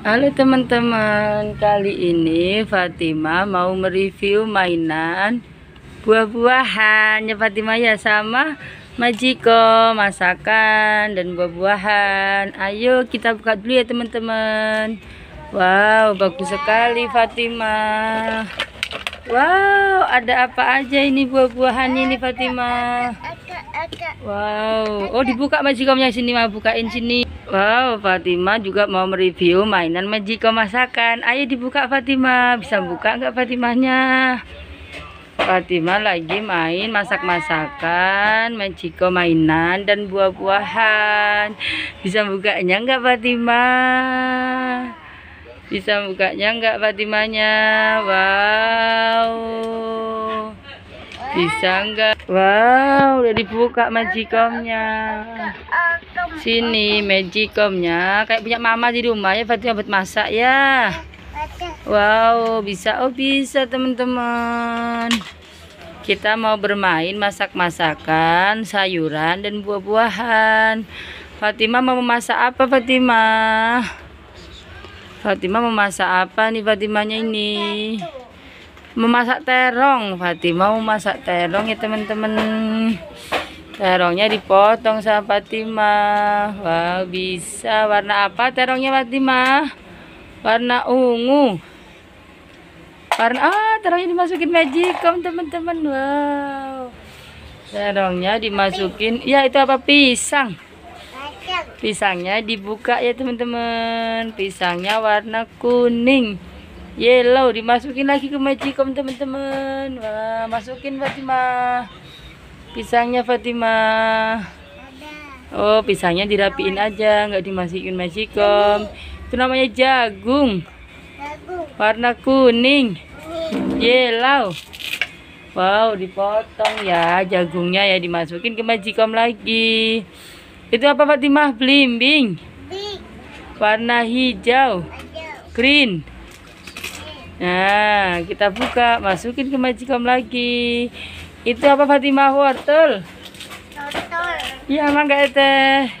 Halo teman-teman, kali ini Fatima mau mereview mainan buah-buahan ya Fatima ya sama Majiko masakan dan buah-buahan. Ayo kita buka dulu ya teman-teman. Wow, bagus sekali Fatima. Wow, ada apa aja ini buah buahan ini Fatima? Wow. Oh, dibuka majikomnya sini, mau bukain sini. Wow, Fatima juga mau mereview mainan majikom masakan. Ayo dibuka Fatima. Bisa iya. buka nggak Fatimanya? Fatima lagi main masak-masakan, majikom mainan dan buah-buahan. Bisa bukanya nggak Fatima? Bisa bukanya nggak Fatimanya? Wow. Bisa enggak? Wow, udah dibuka magicomnya. Sini magicomnya. Kayak punya mama di rumah ya, Fatima buat masak ya. Wow, bisa. Oh, bisa teman-teman. Kita mau bermain masak-masakan, sayuran, dan buah-buahan. Fatima mau memasak apa, Fatima? Fatima mau masak apa nih Fatimanya ini? memasak terong Fatih mau masak terong ya teman-teman terongnya dipotong sama Fatima wah wow, bisa warna apa terongnya Fatima warna ungu warna ah terongnya dimasukin magicom teman-teman wow terongnya dimasukin ya itu apa pisang pisangnya dibuka ya teman-teman pisangnya warna kuning yellow dimasukin lagi ke magicom teman-teman wah masukin Fatima, pisangnya Fatima. oh pisangnya dirapiin aja nggak dimasukin magicom itu namanya jagung warna kuning yellow wow dipotong ya jagungnya ya dimasukin ke magicom lagi itu apa Fatima? Blimbing. warna hijau green Nah, kita buka, masukin ke majikom lagi. Itu apa Fatimah wortel? Wortel. Iya, Mangga teh.